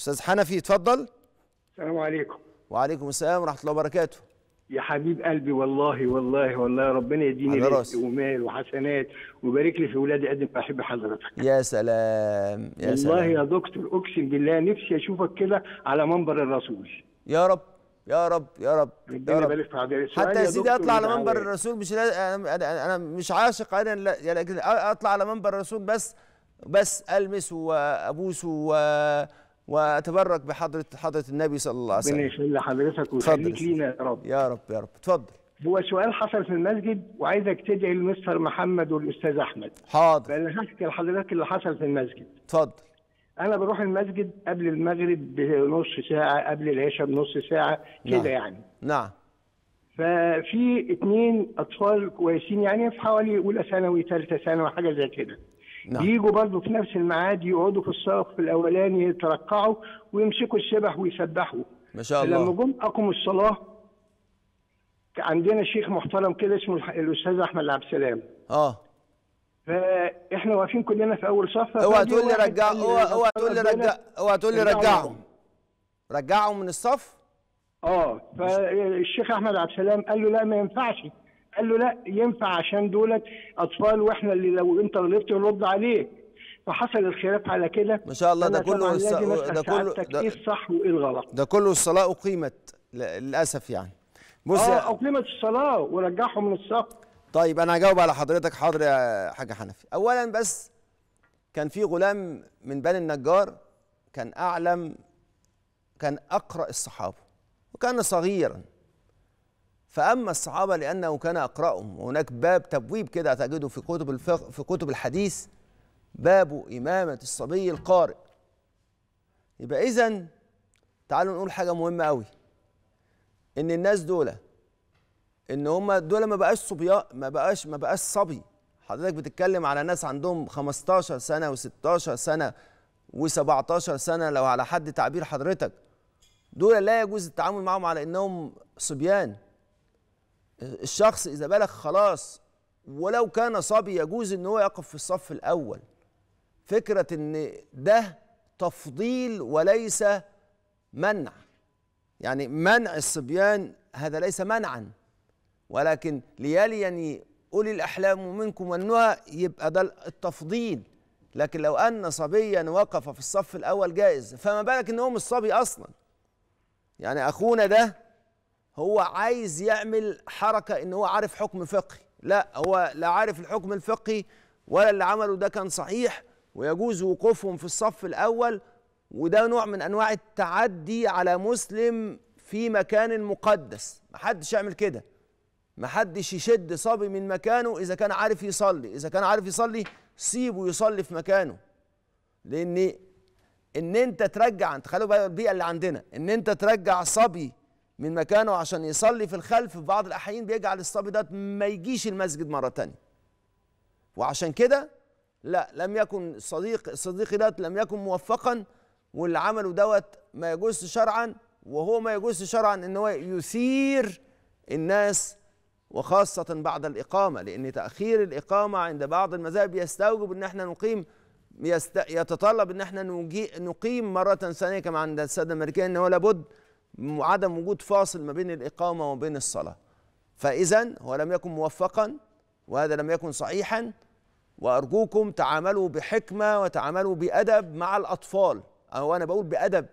استاذ حنفي اتفضل السلام عليكم وعليكم السلام ورحمه الله وبركاته يا حبيب قلبي والله والله والله ربنا يديني رزق ومال وحسنات ويبارك لي في ولادي قد ما احب حضرتك يا سلام يا والله سلام والله يا دكتور اقسم بالله نفسي اشوفك كده على منبر الرسول يا رب يا رب يا رب يا رب حتى يا سيدي اطلع على منبر الرسول مش لا... انا انا مش عاشق انا لا... اطلع على منبر الرسول بس بس المس وابوسه و... واتبرك بحضره حضره النبي صلى الله عليه وسلم ربنا يخلي لحضرتك ويخليك لينا يا رب يا رب يا رب اتفضل هو سؤال حصل في المسجد وعايزك تدعي المستر محمد والاستاذ احمد حاضر انا هحكي لحضرتك اللي حصل في المسجد اتفضل انا بروح المسجد قبل المغرب بنص ساعه قبل العشاء بنص ساعه كده نعم. يعني نعم ففي اتنين اطفال كويسين يعني في حوالي اولى ثانوي ثالثه ثانوي حاجه زي كده نعم. بيجوا برضه في نفس الميعاد يقعدوا في الصف الاولاني يترقعوا ويمسكوا السبح ويسبحوا ما شاء الله لما جم اقموا الصلاه عندنا شيخ محترم كده اسمه الاستاذ احمد عبد السلام اه فاحنا واقفين كلنا في اول صف اوعى تقول لي رجع اوعى تقول لي رجع اوعى تقول لي رجعهم رجعهم من الصف اه فالشيخ احمد عبد السلام قال له لا ما ينفعش قال له لا ينفع عشان دولت اطفال واحنا اللي لو انت غلطت نرد عليك فحصل الخلاف على كده ما شاء الله ده كله الس... ده كله ده... ايه الصح وايه الغلط ده كله الصلاه اقيمت للاسف يعني بص اه اقيمت الصلاه ورجعهم من الصف طيب انا هجاوب على حضرتك حاضر يا حاجه حنفي اولا بس كان في غلام من بني النجار كان اعلم كان اقرا الصحابه وكان صغيرا فاما الصحابه لانه كان اقراهم وهناك باب تبويب كده هتجده في كتب الفقه في كتب الحديث باب امامه الصبي القارئ يبقى اذا تعالوا نقول حاجه مهمه قوي ان الناس دول ان هم دول ما بقاش صبيان ما بقاش ما بقاش صبي حضرتك بتتكلم على ناس عندهم 15 سنه و16 سنه و17 سنه لو على حد تعبير حضرتك دول لا يجوز التعامل معهم على انهم صبيان الشخص اذا بلغ خلاص ولو كان صبي يجوز ان هو يقف في الصف الاول فكره ان ده تفضيل وليس منع يعني منع الصبيان هذا ليس منعا ولكن ليليني اولي الاحلام منكم والنهى يبقى ده التفضيل لكن لو ان صبيا وقف في الصف الاول جائز فما بالك ان هو مش صبي اصلا يعني اخونا ده هو عايز يعمل حركه ان هو عارف حكم فقهي لا هو لا عارف الحكم الفقهي ولا اللي عمله ده كان صحيح ويجوز وقوفهم في الصف الاول وده نوع من انواع التعدي على مسلم في مكان مقدس محدش يعمل كده محدش يشد صبي من مكانه اذا كان عارف يصلي اذا كان عارف يصلي سيبه يصلي في مكانه لان ان انت ترجع انت خلوا بقى البيئه اللي عندنا ان انت ترجع صبي من مكانه عشان يصلي في الخلف في بعض الأحيان بيجعل الصبي ده ما يجيش المسجد مرة تانية وعشان كده لا لم يكن صديق صديقي ده لم يكن موفقا واللي عمله دوت ما يجوز شرعا وهو ما يجوز شرعا ان هو يثير الناس وخاصة بعد الإقامة لأن تأخير الإقامة عند بعض المذاهب يستوجب أن احنا نقيم يست... يتطلب أن احنا نقيم مرة ثانية كما عند السادة الأمريكان أن هو لابد عدم وجود فاصل ما بين الإقامة وما بين الصلاة فإذا هو لم يكن موفقا وهذا لم يكن صحيحا وأرجوكم تعاملوا بحكمة وتعاملوا بأدب مع الأطفال أو أنا بقول بأدب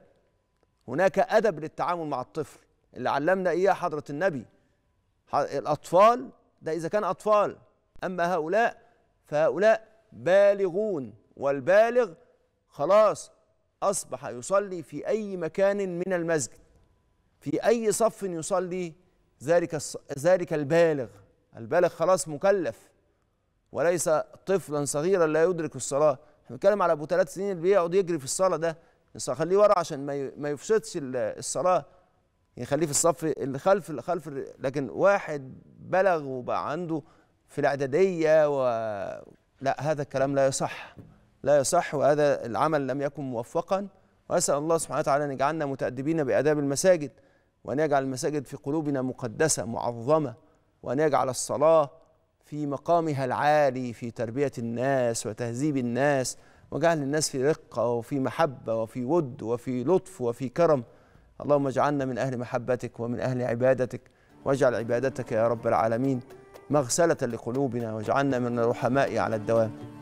هناك أدب للتعامل مع الطفل اللي علمنا إياه حضرة النبي الأطفال ده إذا كان أطفال أما هؤلاء فهؤلاء بالغون والبالغ خلاص أصبح يصلي في أي مكان من المسجد في أي صف يصلي ذلك ذلك البالغ البالغ خلاص مكلف وليس طفلا صغيرا لا يدرك الصلاة احنا بنتكلم على أبو ثلاث سنين اللي بيقعد يجري في الصلاة ده خليه ورا عشان ما ما يفسدش الصلاة يخليه في الصف اللي خلف اللي خلف لكن واحد بلغ وبقى عنده في الإعدادية و لا هذا الكلام لا يصح لا يصح وهذا العمل لم يكن موفقا وأسأل الله سبحانه وتعالى أن يجعلنا متأدبين بآداب المساجد وأن يجعل المساجد في قلوبنا مقدسة معظمة وأن يجعل الصلاة في مقامها العالي في تربية الناس وتهذيب الناس وجعل الناس في رقة وفي محبة وفي ود وفي لطف وفي كرم اللهم اجعلنا من أهل محبتك ومن أهل عبادتك واجعل عبادتك يا رب العالمين مغسلة لقلوبنا واجعلنا من الرحماء على الدوام